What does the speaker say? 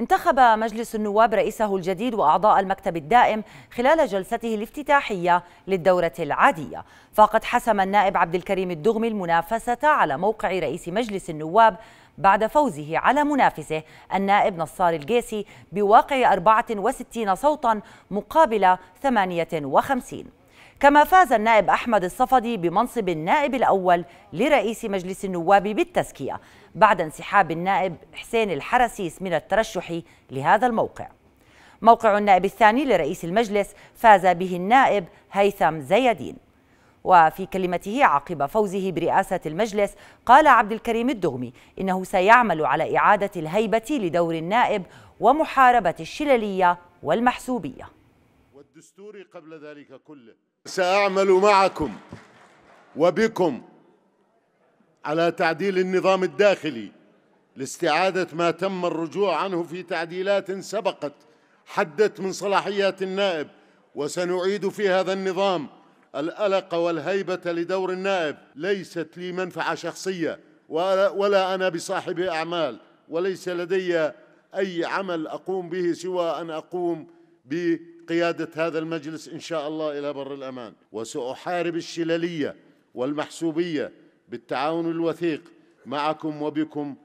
انتخب مجلس النواب رئيسه الجديد وأعضاء المكتب الدائم خلال جلسته الافتتاحية للدورة العادية فقد حسم النائب عبد الكريم الدغمي المنافسة على موقع رئيس مجلس النواب بعد فوزه على منافسه النائب نصار الجيسي بواقع 64 صوتا مقابل 58 كما فاز النائب أحمد الصفدي بمنصب النائب الأول لرئيس مجلس النواب بالتزكية بعد انسحاب النائب حسين الحرسيس من الترشح لهذا الموقع موقع النائب الثاني لرئيس المجلس فاز به النائب هيثم زيدين وفي كلمته عقب فوزه برئاسة المجلس قال عبد الكريم الدغمي إنه سيعمل على إعادة الهيبة لدور النائب ومحاربة الشللية والمحسوبية الدستوري قبل ذلك كله سأعمل معكم وبكم على تعديل النظام الداخلي لاستعادة ما تم الرجوع عنه في تعديلات سبقت حدت من صلاحيات النائب وسنعيد في هذا النظام الألق والهيبة لدور النائب ليست لي منفعة شخصية ولا أنا بصاحب أعمال وليس لدي أي عمل أقوم به سوى أن أقوم ب قيادة هذا المجلس إن شاء الله إلى بر الأمان وسأحارب الشلالية والمحسوبية بالتعاون الوثيق معكم وبكم